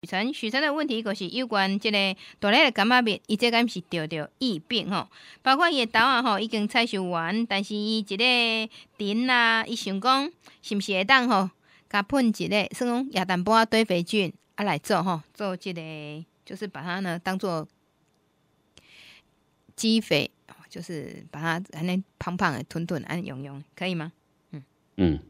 许陈，许陈的问题就是有关即个大类的感冒病，即个讲是叫做疫病吼，包括伊的刀啊吼，已经采收完，但是伊即个顶啊，伊想讲是毋是会当吼，甲喷一个，讲物淡蛋仔，堆肥菌啊来做吼，做即个就是把它呢当做鸡肥，就是把它安尼胖胖、臀臀、安用用，可以吗？嗯嗯。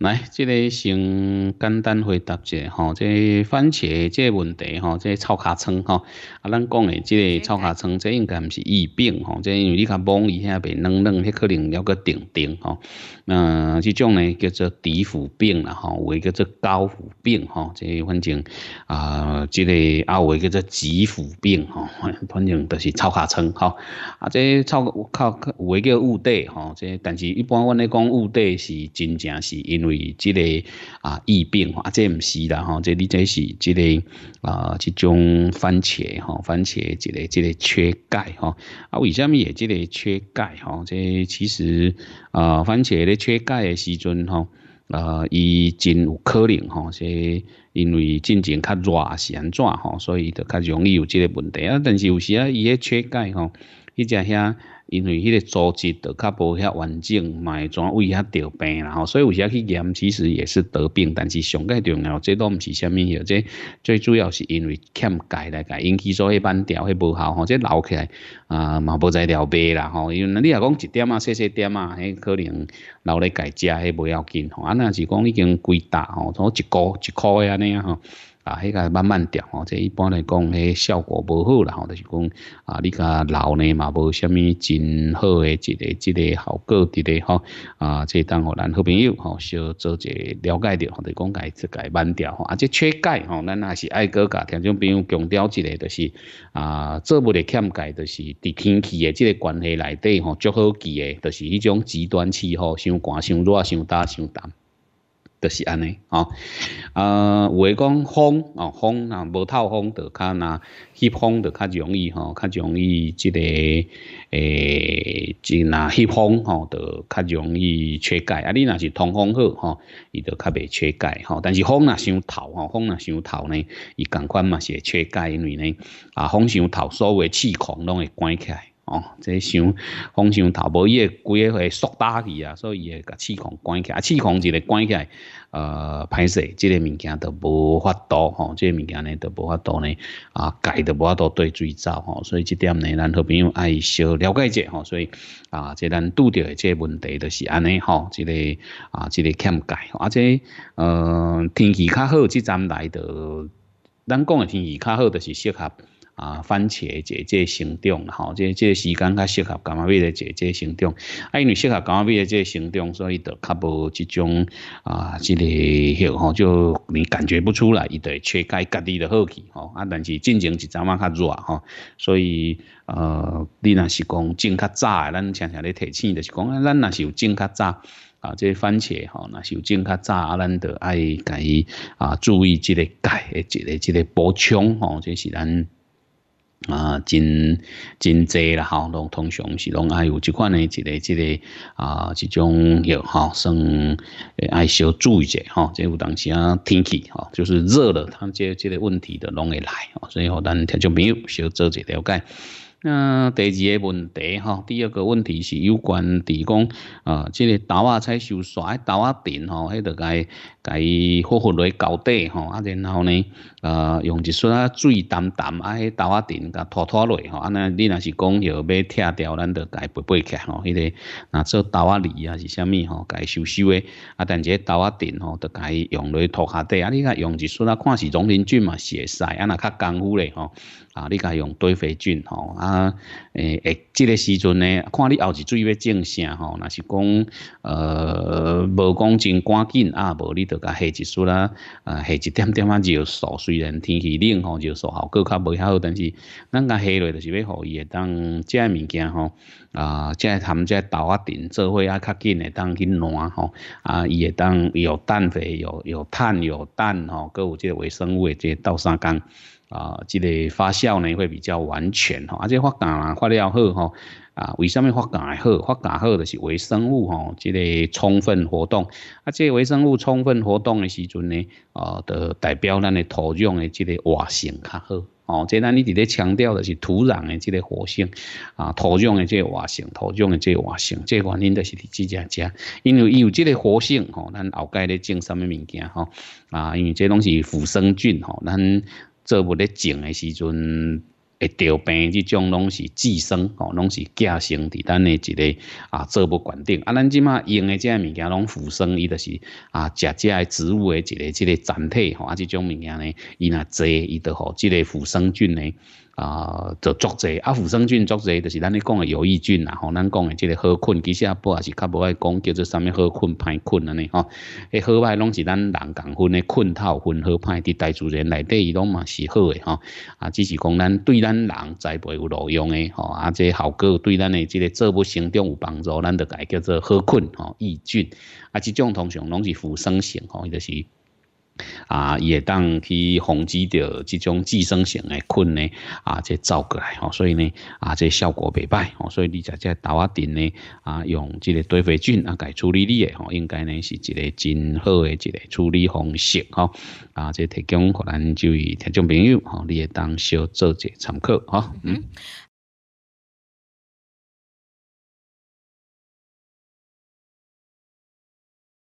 来，这个先简单回答一下吼，这番茄这问题吼，这臭脚疮吼，啊，咱讲的这个臭脚疮，这应该唔是疫病吼，这因为你较忙一下变冷冷，迄可能要阁停停吼，嗯，这种呢叫做底腐病啦吼，有诶叫做高腐病吼，这反正啊，这个啊有诶叫做极腐病吼，反正都是臭脚疮吼，啊，这臭靠有诶叫雾地吼，这但是一般阮咧讲雾地是真正是因为对，即个啊疫病啊，这毋是啦吼，这你这是这个啊，即种番茄吼，番茄这个这个缺钙吼，啊为什么也即个缺钙吼？这其实啊，番茄咧缺钙诶时阵吼，呃，伊真有可能吼，这因为进前较热是安怎吼，所以就较容易有即个问题啊。但是有时啊，伊也缺钙吼。伊只遐，因为迄个组织就较无遐完整，嘛会全为遐得病啦吼。所以有时去验，其实也是得病，但是上个重要，这都毋是虾米，即最主要是因为欠钙来甲引起所一般调迄无效吼，这老起来啊嘛无再掉白啦吼。因为你若讲一点啊、细细点啊，迄可能老咧家食迄不要紧吼。啊若是讲已经规大吼，从一克一诶安尼啊吼。啊，迄个慢慢调吼，即一般来讲，迄效果无好啦吼，就是讲啊，你个老呢嘛无虾米真好诶一个一个效果伫咧吼啊，即当互咱好朋友吼，小做者了解着吼，就讲家一家慢调吼，啊，即缺钙吼，咱也是爱讲甲听众朋友强调一个就是啊，做物的欠钙就是伫天气诶即个关系内底吼，最好记诶就是迄种极端气候，伤寒、伤热、伤大、伤淡。就是安尼哦，啊，会讲风哦风啊无透风就较若翕风就较容易哦，较容易即个诶即若翕风哦，就较容易缺钙。啊你若是通风好吼伊就较袂缺钙。吼，但是风若伤透，吼，风若伤透呢，伊共款嘛是会缺钙，因为呢啊风伤透，所有气孔拢会关起。来。哦，这想像风扇头无，伊会规个会缩大去啊，所以伊会甲气孔关起啊，气孔一个关起，来，呃，歹势即个物件都无法度吼，即个物件呢都无法度呢啊，解都无法度对水走吼，所以即点呢，咱好朋友爱小了解者吼，所以啊，即咱拄着的个问题都是安尼吼，即个啊，即个欠解，而且呃，天气较好，即站来的，咱讲的天气较好，都是适合。啊，番茄即即生长吼，即即时间较适合干嘛？为了即即生长，啊，因为适合干嘛？为的即生长，所以就较无即种啊，即个吼就你感觉不出来，伊对缺钙、家己的好去，吼啊。但是进前一朝仔较热，吼，所以呃，你若是讲种较早诶，咱常常咧提醒着是讲，咱若是有种较早啊，即番茄吼，那是有种较早，啊，咱得爱改啊，注意即个钙，即个即个补充吼，即是咱。啊，真真济啦，吼，拢通常是拢爱有即款诶，即个即个啊，即种吼算会爱小注意者，吼，即有当时啊天气，吼，就是热了，它这这个问题的拢会来，哦，所以吼咱他就没有小做者了解。那第二个问题哈，第二个问题是有关地讲啊，即个豆啊菜煞刷豆啊顶吼，迄个该该好落来搞底吼，啊然后呢，呃用一撮仔水澹澹啊，迄豆啊顶甲拖拖落吼，啊那你若是讲要要拆掉，咱就该拨拨起吼，迄个那做豆啊泥啊是啥物吼，该收收诶，啊但即豆啊顶吼，就该用落拖下底啊，你甲用一撮仔看是农林菌嘛，是会使，啊那较功夫咧吼，啊你伊用堆肥菌吼啊。啊，诶诶，即个时阵呢，看你后一最要正啥吼，若是讲，呃，无讲真赶紧啊，无你著甲下一束啦，啊，下一点点啊就熟，虽然天气冷吼就熟，效果较无好，但是，咱甲下落着是要互伊会当遮物件吼，啊，再他们豆倒啊顶做伙啊较紧会当去烂吼，啊，伊会当有氮肥，有有碳，有氮吼，各即个微生物这到三工。啊，这个发酵呢会比较完全吼，而且发酵发酵好吼啊，为什么发酵好？发酵好的是微生物吼，这个充分活动，啊，这微生物充分活动的时阵呢，啊，的代表咱的土壤的这个活性较好。哦，这咱一直咧强调的是土壤的这个活性啊，土壤的这个活性，土壤的这个活性，这个原因就是即只只，因为有这个活性吼，咱后盖咧种什么物件吼啊，因为这拢是腐生菌吼，咱。做物咧种诶时阵，会得病，即种拢是寄生，吼，拢是寄生伫咱诶一个啊，做物管顶。啊，咱即马用诶即个物件，拢附生，伊就是啊，食即个植物诶一个即个整体，吼，啊，即种物件呢，伊若侪，伊著互即个附生菌呢。啊，就作者啊，腐生菌作者就是咱咧讲诶，有益菌啦。吼，咱讲诶即个好菌，其实啊，不也是较无爱讲叫做啥物好菌、歹菌安尼吼，诶，好歹拢是咱人共分诶，菌、套分、好歹伫大自然内底，伊拢嘛是好诶吼。啊，只是讲咱对咱人栽培有路用诶吼，啊，即效果对咱诶即个作物生长有帮助，咱就改叫做好菌、吼益菌。啊，即种通常拢是腐生性吼，就是。啊，也当去防止着这种寄生型的菌呢，啊，这照过来吼，所以呢，啊，这效果袂歹吼，所以你在这倒啊顶呢，啊，用这个堆肥菌啊，来处理你的吼，应该呢是一个真好的一个处理方式吼。啊，这提供可能就听众朋友吼，你也当小做者参考哈，嗯。